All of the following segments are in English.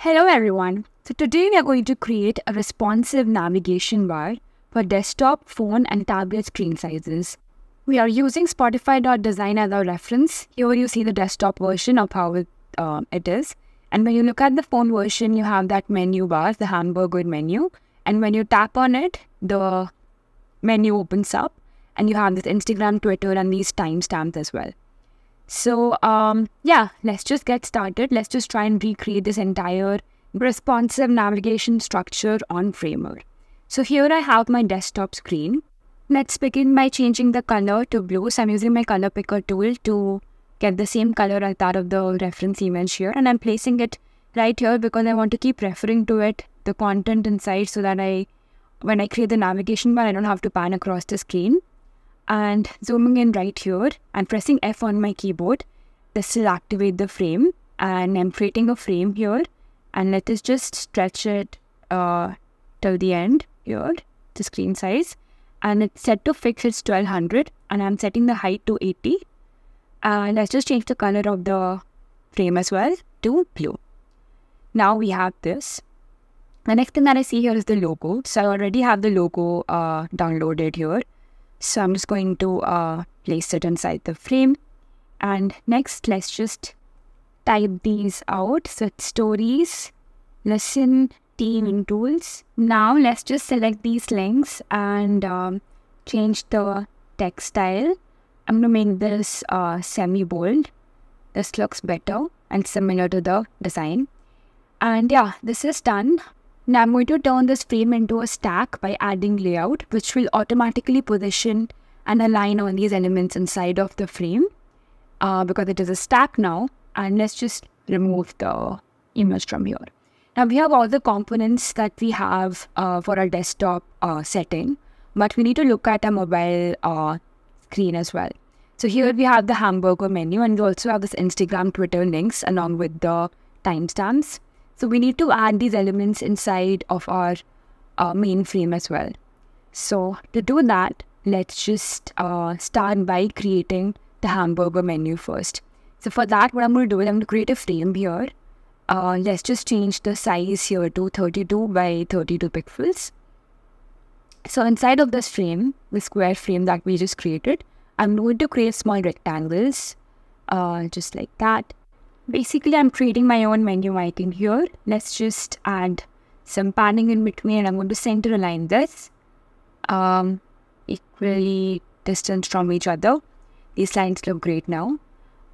Hello everyone. So today we are going to create a responsive navigation bar for desktop, phone and tablet screen sizes. We are using spotify.design as our reference. Here you see the desktop version of how it, um, it is. And when you look at the phone version, you have that menu bar, the hamburger menu. And when you tap on it, the menu opens up and you have this Instagram, Twitter and these timestamps as well. So, um, yeah, let's just get started. Let's just try and recreate this entire responsive navigation structure on Framer. So here I have my desktop screen. Let's begin by changing the color to blue. So I'm using my color picker tool to get the same color as that of the reference image here. And I'm placing it right here because I want to keep referring to it, the content inside so that I, when I create the navigation bar, I don't have to pan across the screen and zooming in right here and pressing F on my keyboard. This will activate the frame and I'm creating a frame here and let us just stretch it uh, till the end here, the screen size and it's set to fix it's 1200 and I'm setting the height to 80 and let's just change the color of the frame as well to blue. Now we have this. The next thing that I see here is the logo. So I already have the logo uh, downloaded here. So I'm just going to uh, place it inside the frame. And next, let's just type these out. So stories, lesson, team tools. Now let's just select these links and um, change the text style. I'm going to make this uh, semi-bold. This looks better and similar to the design. And yeah, this is done. Now I'm going to turn this frame into a stack by adding layout, which will automatically position and align all these elements inside of the frame uh, because it is a stack now. And let's just remove the image from here. Now we have all the components that we have uh, for our desktop uh, setting, but we need to look at our mobile uh, screen as well. So here we have the hamburger menu and we also have this Instagram, Twitter links along with the timestamps. So we need to add these elements inside of our uh, mainframe as well. So to do that, let's just uh, start by creating the hamburger menu first. So for that, what I'm going to do is I'm going to create a frame here. Uh, let's just change the size here to 32 by 32 pixels. So inside of this frame, the square frame that we just created, I'm going to create small rectangles, uh, just like that basically I'm creating my own menu item here. Let's just add some panning in between and I'm going to center align this um, equally distant from each other. These lines look great now.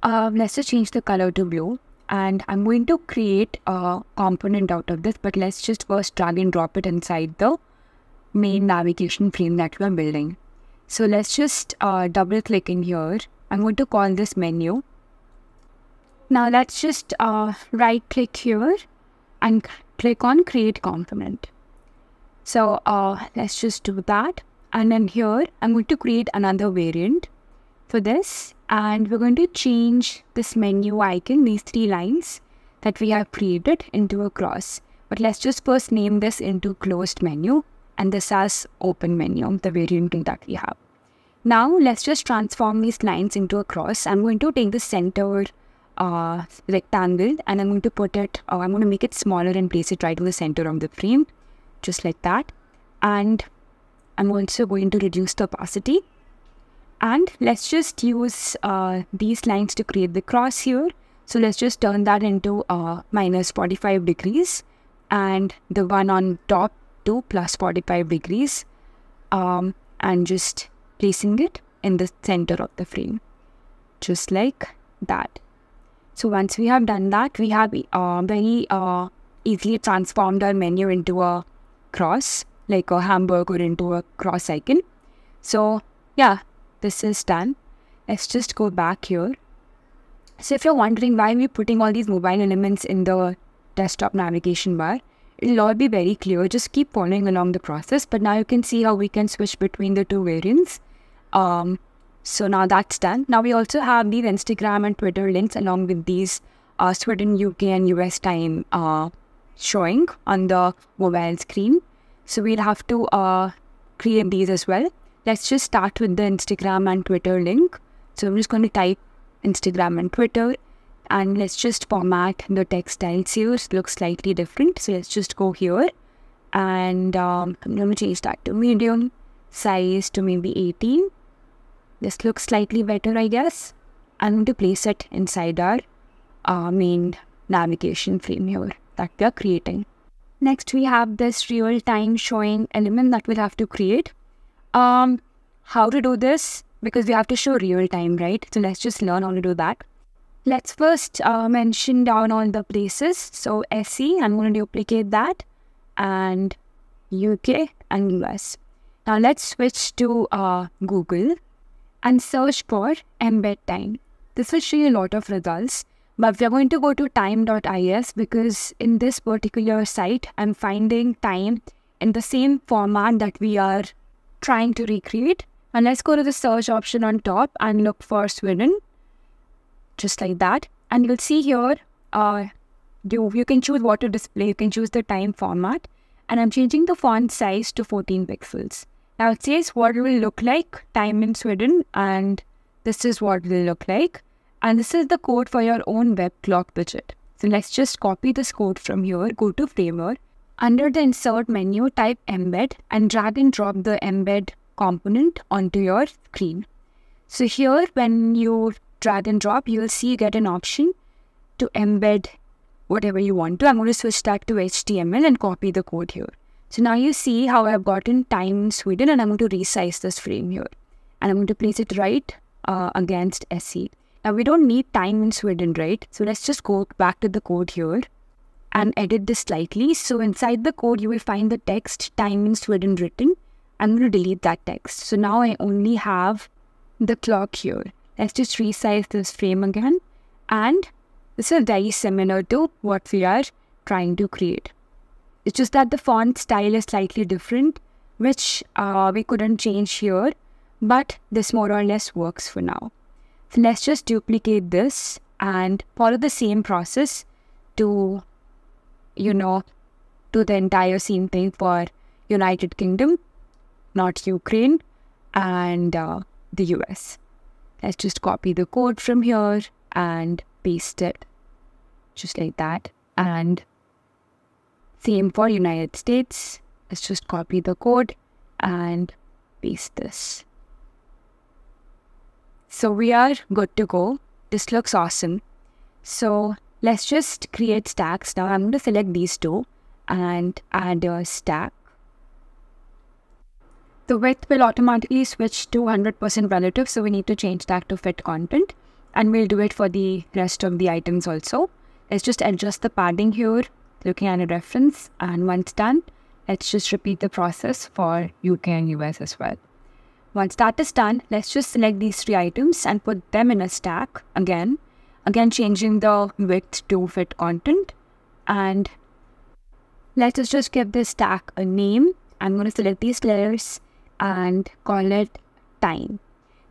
Um, let's just change the color to blue and I'm going to create a component out of this but let's just first drag and drop it inside the main navigation frame that we're building. So let's just uh, double click in here. I'm going to call this menu now let's just uh, right click here and click on create component. So uh, let's just do that. And then here I'm going to create another variant for this. And we're going to change this menu icon, these three lines that we have created into a cross. But let's just first name this into closed menu and this as open menu, the variant that we have. Now let's just transform these lines into a cross. I'm going to take the center uh, rectangle and I'm going to put it, uh, I'm going to make it smaller and place it right in the center of the frame, just like that. And I'm also going to reduce the opacity. And let's just use uh, these lines to create the cross here. So let's just turn that into uh, minus 45 degrees and the one on top to plus 45 degrees um, and just placing it in the center of the frame, just like that. So once we have done that, we have uh, very uh, easily transformed our menu into a cross, like a hamburger into a cross icon. So yeah, this is done. Let's just go back here. So if you're wondering why we're putting all these mobile elements in the desktop navigation bar, it'll all be very clear. Just keep following along the process. But now you can see how we can switch between the two variants. Um, so now that's done. Now we also have these Instagram and Twitter links along with these uh, Sweden, UK and US time uh, showing on the mobile screen. So we'll have to uh, create these as well. Let's just start with the Instagram and Twitter link. So I'm just going to type Instagram and Twitter and let's just format the text styles here. It looks slightly different. So let's just go here and um, I'm going to change that to medium size to maybe 18 this looks slightly better, I guess. I'm going to place it inside our uh, main navigation frame here that we are creating. Next, we have this real-time showing element that we'll have to create. Um, how to do this? Because we have to show real-time, right? So let's just learn how to do that. Let's first uh, mention down all the places. So SE, I'm going to duplicate that. And UK and US. Now let's switch to uh, Google and search for embed time. This will show you a lot of results, but we're going to go to time.is because in this particular site, I'm finding time in the same format that we are trying to recreate. And let's go to the search option on top and look for Sweden, just like that. And you'll see here, uh, you, you can choose what to display. You can choose the time format. And I'm changing the font size to 14 pixels. Now it says what it will look like, time in Sweden, and this is what it will look like. And this is the code for your own web clock widget. So let's just copy this code from here, go to FrameWork, Under the Insert menu, type Embed and drag and drop the Embed component onto your screen. So here, when you drag and drop, you'll see you get an option to embed whatever you want to. I'm going to switch that to HTML and copy the code here. So now you see how I've gotten time in Sweden and I'm going to resize this frame here. And I'm going to place it right uh, against SE. Now we don't need time in Sweden, right? So let's just go back to the code here and edit this slightly. So inside the code, you will find the text time in Sweden written. I'm going to delete that text. So now I only have the clock here. Let's just resize this frame again. And this is very similar to what we are trying to create. It's just that the font style is slightly different, which uh, we couldn't change here, but this more or less works for now. So let's just duplicate this and follow the same process to, you know, do the entire same thing for United Kingdom, not Ukraine, and uh, the US. Let's just copy the code from here and paste it just like that. And same for United States. Let's just copy the code and paste this. So we are good to go. This looks awesome. So let's just create stacks. Now I'm going to select these two and add a stack. The width will automatically switch to 100% relative. So we need to change that to fit content and we'll do it for the rest of the items also. Let's just adjust the padding here looking at a reference. And once done, let's just repeat the process for UK and US as well. Once that is done, let's just select these three items and put them in a stack again. Again, changing the width to fit content. And let us just give this stack a name. I'm going to select these layers and call it time.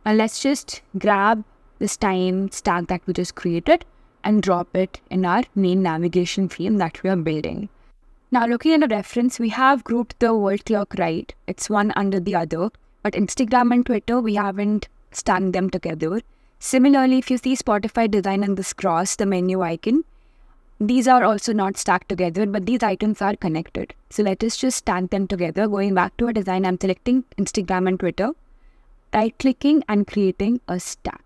Now let's just grab this time stack that we just created and drop it in our main navigation frame that we are building. Now looking at the reference, we have grouped the world clock right. It's one under the other. But Instagram and Twitter, we haven't stacked them together. Similarly, if you see Spotify design and this cross, the menu icon, these are also not stacked together, but these items are connected. So let us just stack them together. Going back to our design, I'm selecting Instagram and Twitter, right clicking and creating a stack.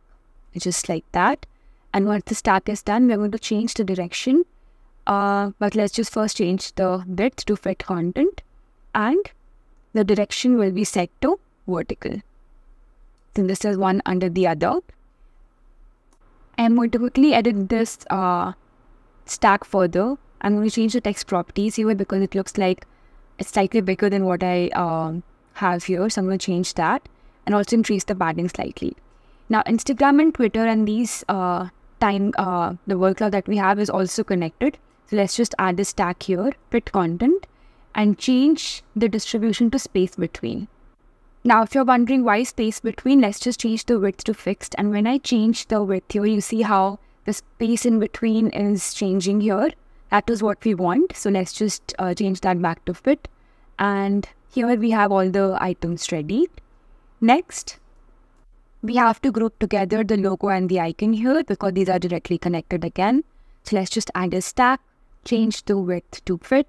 Just like that. And once the stack is done, we're going to change the direction. Uh, but let's just first change the width to fit content. And the direction will be set to vertical. Then this is one under the other. I'm going to quickly edit this uh, stack further. I'm going to change the text properties here because it looks like it's slightly bigger than what I um, have here. So I'm going to change that and also increase the padding slightly. Now, Instagram and Twitter and these uh, time, uh, the workload that we have is also connected. So let's just add this tag here, bit content, and change the distribution to space between. Now, if you're wondering why space between, let's just change the width to fixed. And when I change the width here, you see how the space in between is changing here. That is what we want. So let's just uh, change that back to fit. And here we have all the items ready. Next, we have to group together the logo and the icon here because these are directly connected again. So let's just add a stack, change the width to fit.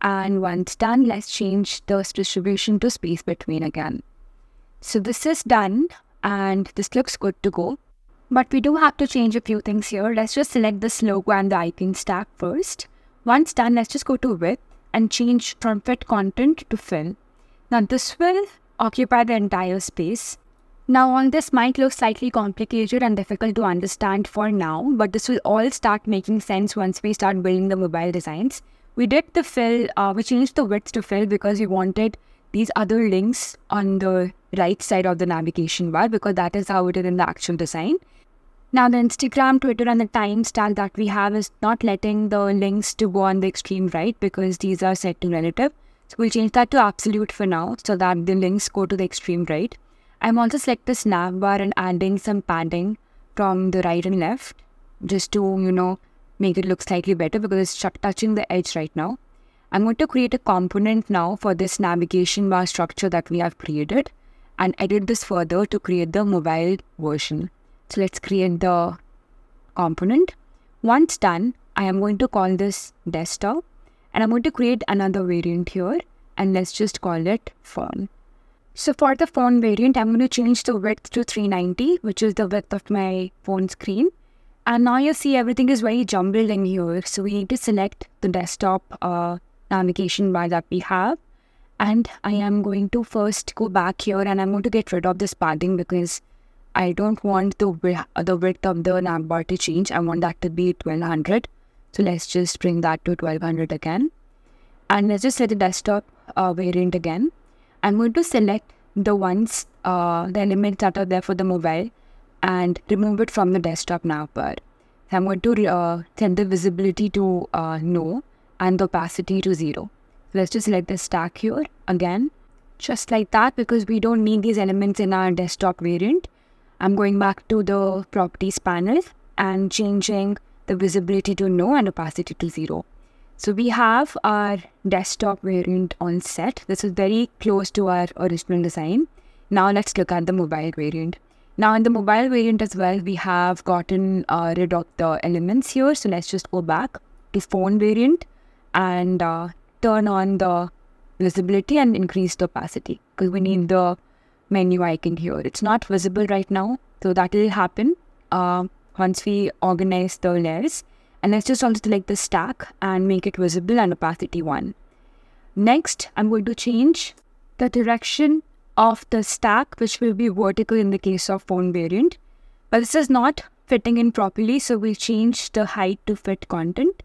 And once done, let's change the distribution to space between again. So this is done and this looks good to go. But we do have to change a few things here. Let's just select this logo and the icon stack first. Once done, let's just go to width and change from fit content to fill. Now this will occupy the entire space now all this might look slightly complicated and difficult to understand for now, but this will all start making sense once we start building the mobile designs. We did the fill, uh, we changed the width to fill because we wanted these other links on the right side of the navigation bar because that is how it is in the actual design. Now the Instagram, Twitter and the time tag that we have is not letting the links to go on the extreme right because these are set to relative. So we'll change that to absolute for now so that the links go to the extreme right. I'm also select this navbar bar and adding some padding from the right and left just to, you know, make it look slightly better because it's touching the edge right now. I'm going to create a component now for this navigation bar structure that we have created and edit this further to create the mobile version. So let's create the component. Once done, I am going to call this desktop and I'm going to create another variant here and let's just call it phone. So for the phone variant, I'm going to change the width to 390, which is the width of my phone screen. And now you see everything is very jumbled in here. So we need to select the desktop uh, navigation bar that we have. And I am going to first go back here and I'm going to get rid of this padding because I don't want the, width, the width of the navbar to change. I want that to be 1200. So let's just bring that to 1200 again. And let's just set the desktop uh, variant again. I'm going to select the ones, uh, the elements that are there for the mobile and remove it from the desktop navbar. So I'm going to uh, set the visibility to uh, no and the opacity to zero. let's just select the stack here again, just like that because we don't need these elements in our desktop variant. I'm going back to the properties panel and changing the visibility to no and opacity to zero. So we have our desktop variant on set. This is very close to our original design. Now let's look at the mobile variant. Now in the mobile variant as well, we have gotten uh, rid of the elements here. So let's just go back to phone variant and uh, turn on the visibility and increase the opacity because we need the menu icon here. It's not visible right now. So that will happen uh, once we organize the layers. And let's just also select the stack and make it visible and opacity 1. Next, I'm going to change the direction of the stack, which will be vertical in the case of phone variant. But this is not fitting in properly, so we'll change the height to fit content.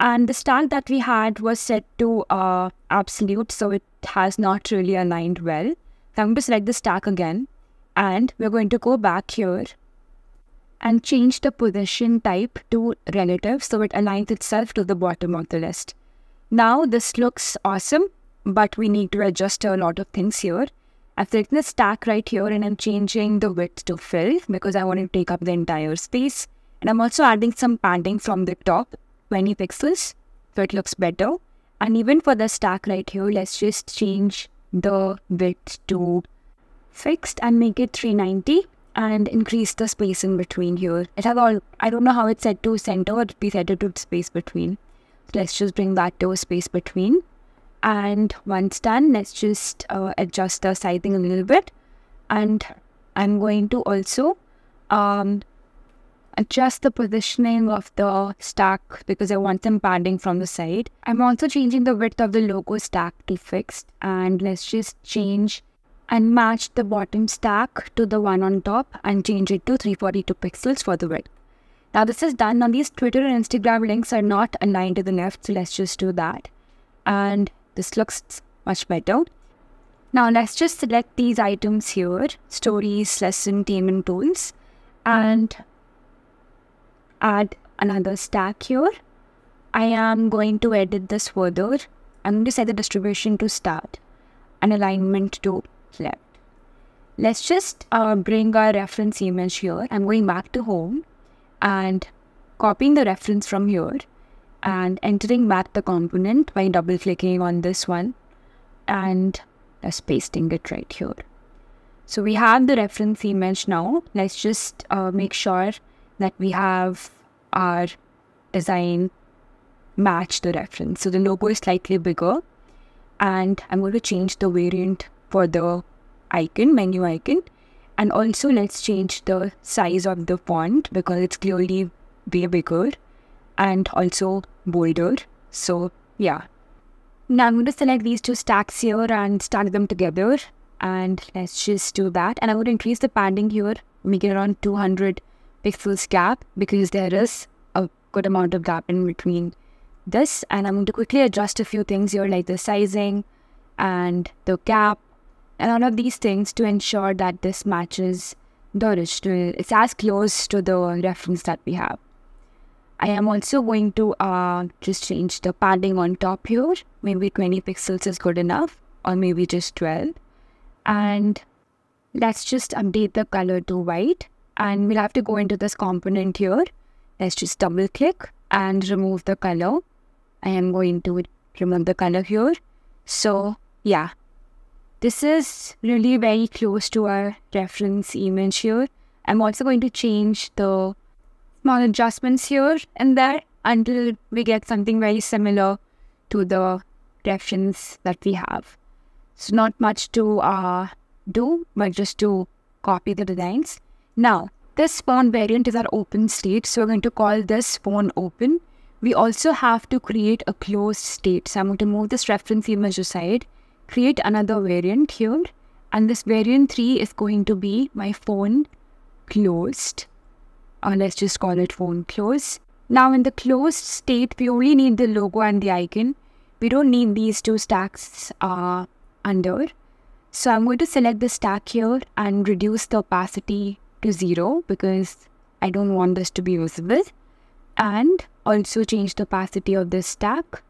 And the stack that we had was set to uh, absolute, so it has not really aligned well. So I'm going to select the stack again, and we're going to go back here and change the position type to relative so it aligns itself to the bottom of the list. Now this looks awesome, but we need to adjust a lot of things here. I've taken the stack right here and I'm changing the width to fill because I want to take up the entire space. And I'm also adding some padding from the top, 20 pixels, so it looks better. And even for the stack right here, let's just change the width to fixed and make it 390 and increase the space in between here. It has all, I don't know how it's set to center or be set to space between. So let's just bring that to a space between. And once done, let's just uh, adjust the sizing a little bit. And I'm going to also um, adjust the positioning of the stack because I want them padding from the side. I'm also changing the width of the logo stack to fixed and let's just change and match the bottom stack to the one on top and change it to 342 pixels for the width. Now this is done. Now these Twitter and Instagram links are not aligned to the left, so let's just do that. And this looks much better. Now let's just select these items here, stories, lesson, team and tools, and add another stack here. I am going to edit this further. I'm going to set the distribution to start and alignment to left. Let's just uh, bring our reference image here. I'm going back to home and copying the reference from here and entering back the component by double clicking on this one and just pasting it right here. So we have the reference image now. Let's just uh, make sure that we have our design match the reference. So the logo is slightly bigger and I'm going to change the variant for the icon, menu icon. And also let's change the size of the font because it's clearly way bigger and also bolder. So yeah. Now I'm going to select these two stacks here and stack them together. And let's just do that. And I'm going to increase the padding here, make it around 200 pixels gap because there is a good amount of gap in between this. And I'm going to quickly adjust a few things here like the sizing and the gap and all of these things to ensure that this matches the original. It's as close to the reference that we have. I am also going to uh, just change the padding on top here. Maybe 20 pixels is good enough or maybe just 12. And let's just update the color to white and we'll have to go into this component here. Let's just double click and remove the color. I am going to remove the color here. So yeah, this is really very close to our reference image here. I'm also going to change the small adjustments here and there until we get something very similar to the reference that we have. So not much to uh, do, but just to copy the designs. Now, this spawn variant is our open state, so we're going to call this spawn open. We also have to create a closed state, so I'm going to move this reference image aside create another variant here and this variant 3 is going to be my phone closed or uh, let's just call it phone close. Now in the closed state, we only need the logo and the icon. We don't need these two stacks uh, under. So I'm going to select the stack here and reduce the opacity to zero because I don't want this to be visible. And also change the opacity of this stack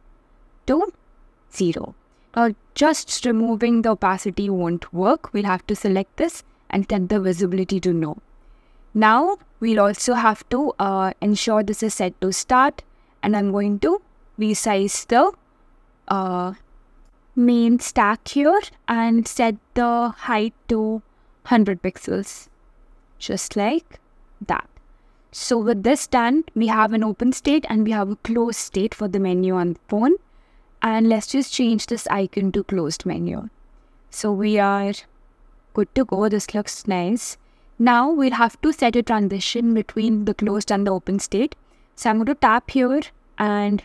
to zero. Now uh, just removing the opacity won't work. We'll have to select this and set the visibility to no. Now we'll also have to uh, ensure this is set to start and I'm going to resize the uh, main stack here and set the height to 100 pixels just like that. So with this done, we have an open state and we have a closed state for the menu on the phone. And let's just change this icon to closed menu. So we are good to go. This looks nice. Now we'll have to set a transition between the closed and the open state. So I'm going to tap here and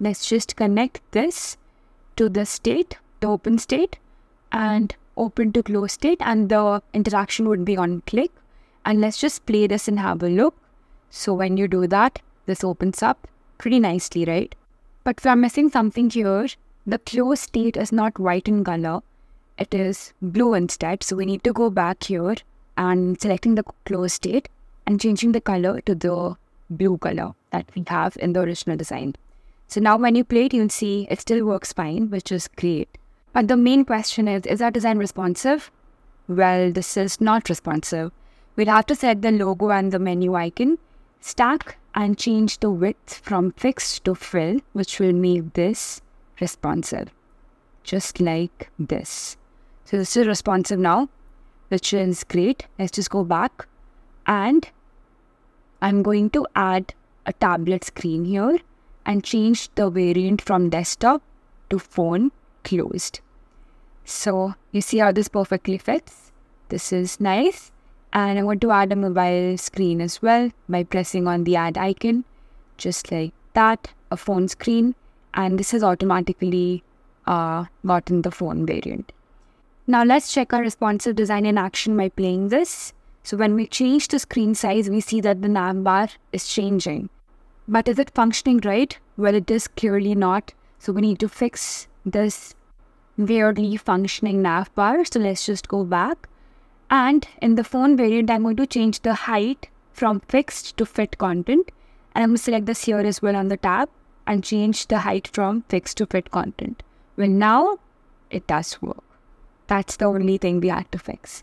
let's just connect this to the state, the open state and open to close state and the interaction would be on click. And let's just play this and have a look. So when you do that, this opens up pretty nicely, right? But we are missing something here. The close state is not white in color. It is blue instead. So we need to go back here and selecting the close state and changing the color to the blue color that we have in the original design. So now when you play it, you'll see it still works fine, which is great. But the main question is, is our design responsive? Well, this is not responsive. We'll have to set the logo and the menu icon, stack, and change the width from fixed to fill, which will make this responsive, just like this. So this is responsive now, which is great. Let's just go back and I'm going to add a tablet screen here and change the variant from desktop to phone closed. So you see how this perfectly fits? This is nice. And I want to add a mobile screen as well by pressing on the add icon, just like that, a phone screen. And this has automatically uh, gotten the phone variant. Now let's check our responsive design in action by playing this. So when we change the screen size, we see that the navbar is changing. But is it functioning right? Well, it is clearly not. So we need to fix this weirdly functioning navbar. So let's just go back and in the phone variant, I'm going to change the height from fixed to fit content. And I'm going to select this here as well on the tab and change the height from fixed to fit content. Well, now it does work. That's the only thing we had to fix.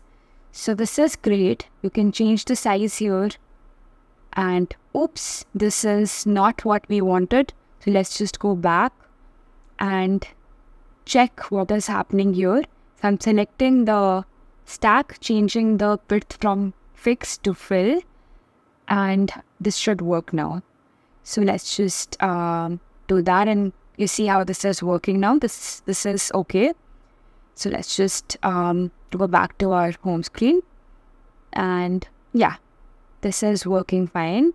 So this is great. You can change the size here. And oops, this is not what we wanted. So let's just go back and check what is happening here. So I'm selecting the stack, changing the width from fixed to fill. And this should work now. So let's just um, do that and you see how this is working now. This, this is okay. So let's just um, go back to our home screen. And yeah, this is working fine.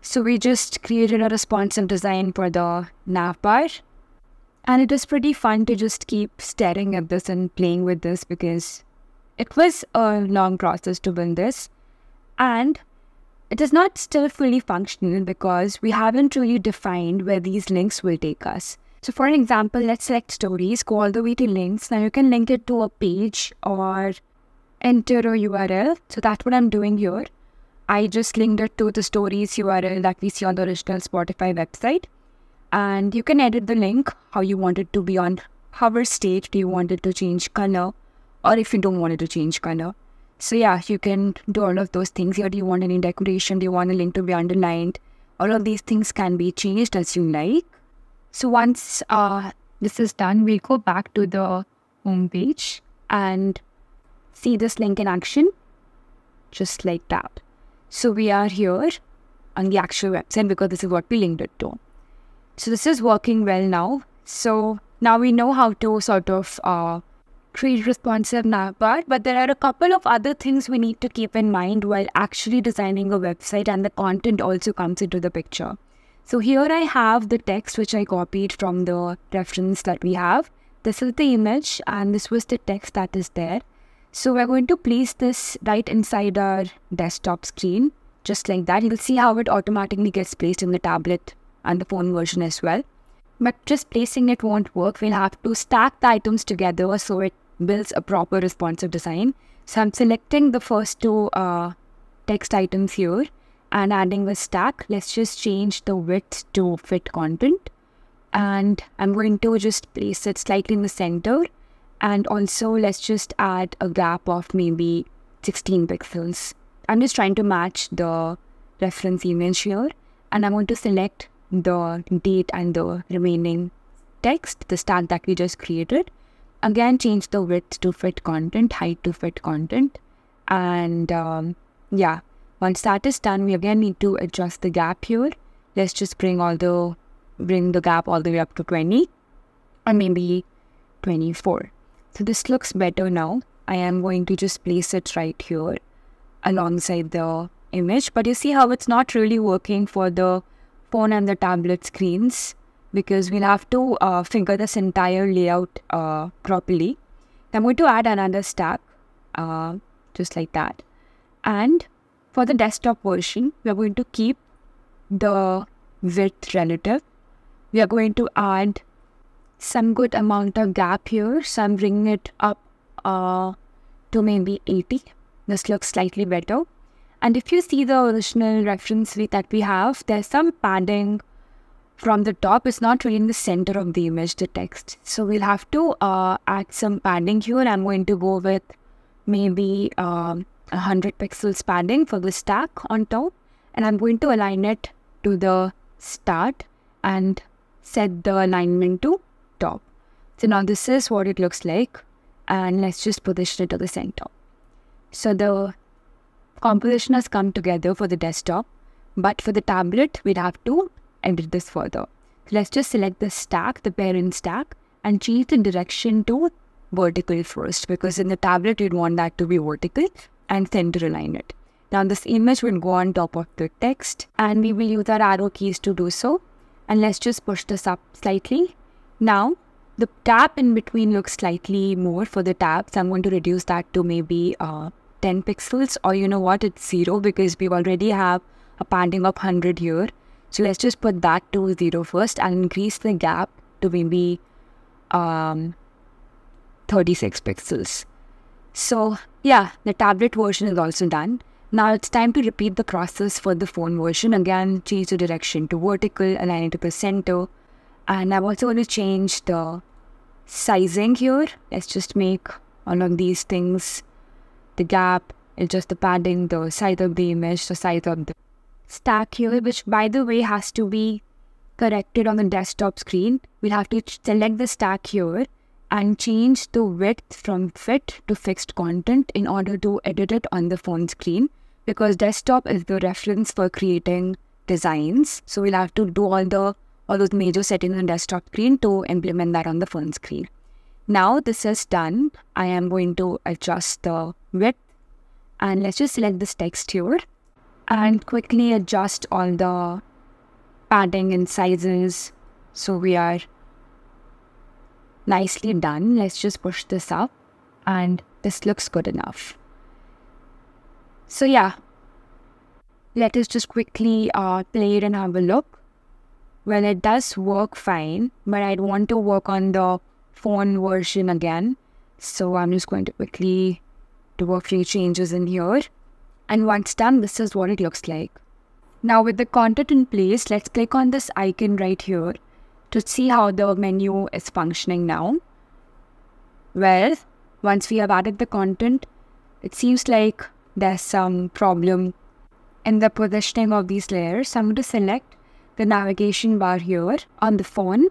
So we just created a responsive design for the navbar. And it is pretty fun to just keep staring at this and playing with this because it was a long process to build this, and it is not still fully functional because we haven't really defined where these links will take us. So, for an example, let's select stories, go all the way to links. Now, you can link it to a page or enter a URL. So, that's what I'm doing here. I just linked it to the stories URL that we see on the original Spotify website. And you can edit the link how you want it to be on hover state. Do you want it to change color? or if you don't want it to change color. So yeah, you can do all of those things here. Do you want any decoration? Do you want a link to be underlined? All of these things can be changed as you like. So once uh, this is done, we'll go back to the home page and see this link in action, just like that. So we are here on the actual website because this is what we linked it to. So this is working well now. So now we know how to sort of uh, treat responsive navbar, but there are a couple of other things we need to keep in mind while actually designing a website and the content also comes into the picture. So here I have the text which I copied from the reference that we have. This is the image and this was the text that is there. So we're going to place this right inside our desktop screen, just like that. You'll see how it automatically gets placed in the tablet and the phone version as well but just placing it won't work. We'll have to stack the items together so it builds a proper responsive design. So I'm selecting the first two uh, text items here and adding the stack. Let's just change the width to fit content. And I'm going to just place it slightly in the center. And also let's just add a gap of maybe 16 pixels. I'm just trying to match the reference image here. And I'm going to select the date and the remaining text, the stack that we just created again change the width to fit content, height to fit content. And um, yeah, once that is done, we again need to adjust the gap here. Let's just bring all the, bring the gap all the way up to 20 or maybe 24. So this looks better now. I am going to just place it right here alongside the image. But you see how it's not really working for the phone and the tablet screens because we'll have to uh, figure this entire layout uh, properly. I'm going to add another stack uh, just like that. And for the desktop version, we're going to keep the width relative. We are going to add some good amount of gap here. So I'm bringing it up uh, to maybe 80. This looks slightly better. And if you see the original reference that we have, there's some padding from the top is not really in the center of the image, the text. So we'll have to uh, add some padding here. I'm going to go with maybe um, 100 pixels padding for the stack on top. And I'm going to align it to the start and set the alignment to top. So now this is what it looks like. And let's just position it to the center. So the composition has come together for the desktop. But for the tablet, we'd have to edit this further. So let's just select the stack, the parent stack, and change the direction to vertical first because in the tablet you'd want that to be vertical and center align it. Now this image will go on top of the text and we will use our arrow keys to do so. And let's just push this up slightly. Now the tab in between looks slightly more for the tabs. I'm going to reduce that to maybe uh, 10 pixels or you know what, it's zero because we already have a padding of 100 here. So let's just put that to zero first and increase the gap to maybe um, 36 pixels. So yeah, the tablet version is also done. Now it's time to repeat the process for the phone version. Again, change the direction to vertical, align it to the center. And I'm also going to change the sizing here. Let's just make all of these things, the gap, it's just the padding, the size of the image, the size of the stack here, which by the way has to be corrected on the desktop screen. We'll have to select the stack here and change the width from fit to fixed content in order to edit it on the phone screen because desktop is the reference for creating designs. So we'll have to do all the all those major settings on desktop screen to implement that on the phone screen. Now this is done. I am going to adjust the width and let's just select this text here and quickly adjust all the padding and sizes so we are nicely done. Let's just push this up and this looks good enough. So yeah, let us just quickly uh, play it and have a look. Well, it does work fine, but I'd want to work on the phone version again. So I'm just going to quickly do a few changes in here. And once done, this is what it looks like. Now with the content in place, let's click on this icon right here to see how the menu is functioning now. Well, once we have added the content, it seems like there's some problem in the positioning of these layers. So I'm going to select the navigation bar here on the phone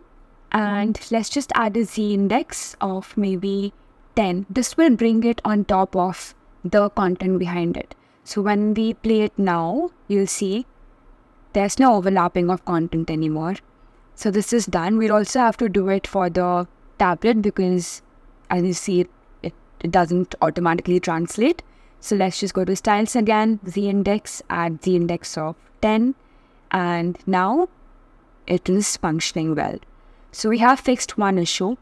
and let's just add a Z index of maybe 10. This will bring it on top of the content behind it. So when we play it now, you'll see there's no overlapping of content anymore. So this is done. We'll also have to do it for the tablet because as you see, it, it, doesn't automatically translate. So let's just go to styles again, z index, add z index of 10. And now it is functioning well. So we have fixed one issue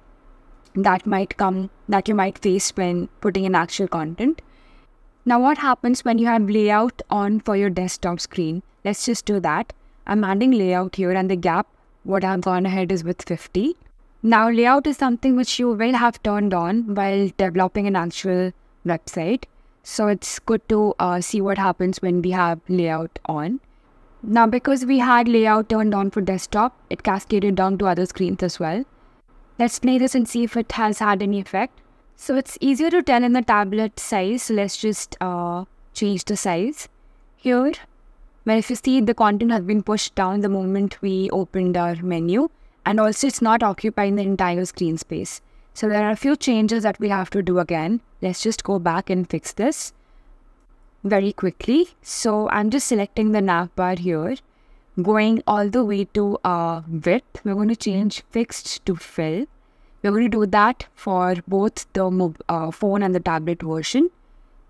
that might come, that you might face when putting in actual content. Now what happens when you have layout on for your desktop screen? Let's just do that. I'm adding layout here and the gap, what I've gone ahead is with 50. Now layout is something which you will have turned on while developing an actual website. So it's good to uh, see what happens when we have layout on. Now because we had layout turned on for desktop, it cascaded down to other screens as well. Let's play this and see if it has had any effect. So it's easier to tell in the tablet size. So let's just uh, change the size here. Well, if you see the content has been pushed down the moment we opened our menu and also it's not occupying the entire screen space. So there are a few changes that we have to do again. Let's just go back and fix this very quickly. So I'm just selecting the nav bar here, going all the way to uh, width. We're going to change fixed to fill. We're going to do that for both the uh, phone and the tablet version.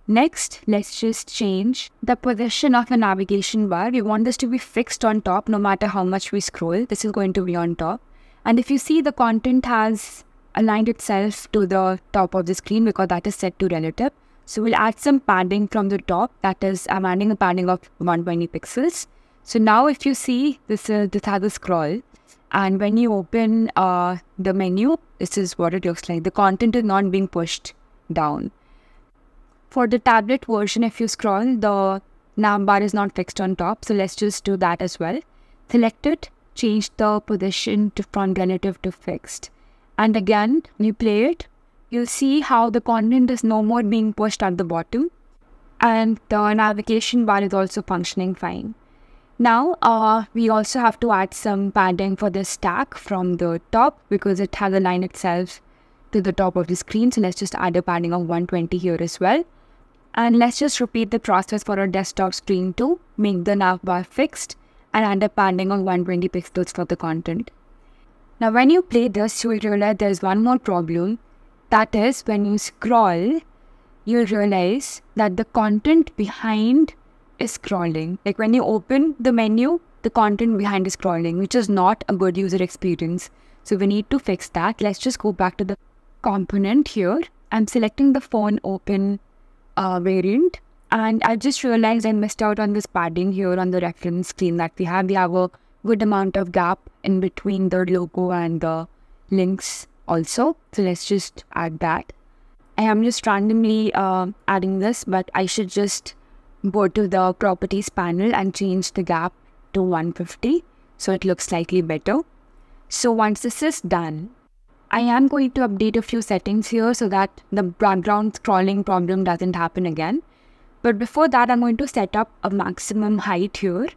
Next, let's just change the position of the navigation bar. We want this to be fixed on top no matter how much we scroll. This is going to be on top. And if you see the content has aligned itself to the top of the screen because that is set to relative. So we'll add some padding from the top. That is, I'm adding a padding of 120 pixels. So now if you see, this, uh, this has a scroll. And when you open uh, the menu, this is what it looks like. The content is not being pushed down. For the tablet version, if you scroll, the navbar is not fixed on top. So let's just do that as well. Select it, change the position to front relative to fixed. And again, when you play it, you'll see how the content is no more being pushed at the bottom. And the navigation bar is also functioning fine. Now uh, we also have to add some padding for the stack from the top because it has aligned itself to the top of the screen. So let's just add a padding of 120 here as well. And let's just repeat the process for our desktop screen too. Make the navbar fixed and add a padding of 120 pixels for the content. Now when you play this, you will realize there's one more problem. That is when you scroll, you realize that the content behind is scrolling. Like when you open the menu, the content behind is scrolling, which is not a good user experience. So we need to fix that. Let's just go back to the component here. I'm selecting the phone open uh, variant. And I just realized I missed out on this padding here on the reference screen that we have. We have a good amount of gap in between the logo and the links also. So let's just add that. I am just randomly uh, adding this, but I should just go to the properties panel and change the gap to 150 so it looks slightly better. So once this is done, I am going to update a few settings here so that the background scrolling problem doesn't happen again. But before that, I'm going to set up a maximum height here.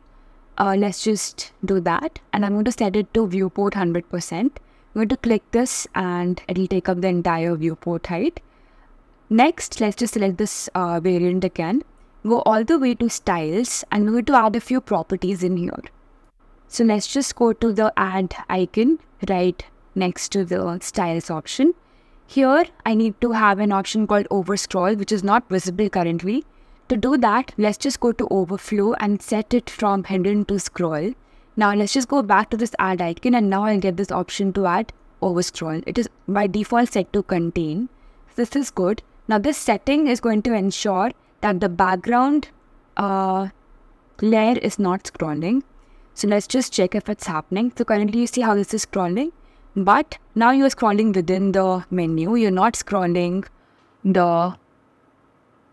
Uh, let's just do that. And I'm going to set it to viewport 100%. I'm going to click this and it'll take up the entire viewport height. Next, let's just select this uh, variant again go all the way to styles and we're going to add a few properties in here. So let's just go to the add icon right next to the styles option. Here, I need to have an option called overscroll, which is not visible currently. To do that, let's just go to overflow and set it from hidden to scroll. Now let's just go back to this add icon and now I'll get this option to add overscroll. It is by default set to contain. This is good. Now this setting is going to ensure that the background uh, layer is not scrolling. So let's just check if it's happening. So currently you see how this is scrolling, but now you're scrolling within the menu. You're not scrolling the,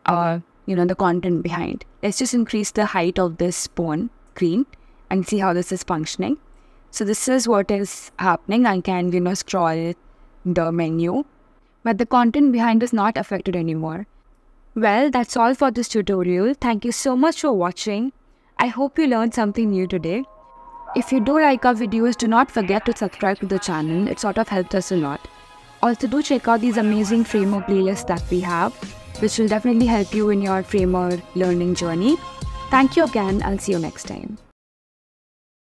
uh, you know, the content behind. Let's just increase the height of this spawn screen and see how this is functioning. So this is what is happening. I can, you know, scroll the menu, but the content behind is not affected anymore. Well, that's all for this tutorial. Thank you so much for watching. I hope you learned something new today. If you do like our videos, do not forget to subscribe to the channel. It sort of helps us a lot. Also, do check out these amazing Framer playlists that we have, which will definitely help you in your Framer learning journey. Thank you again. I'll see you next time.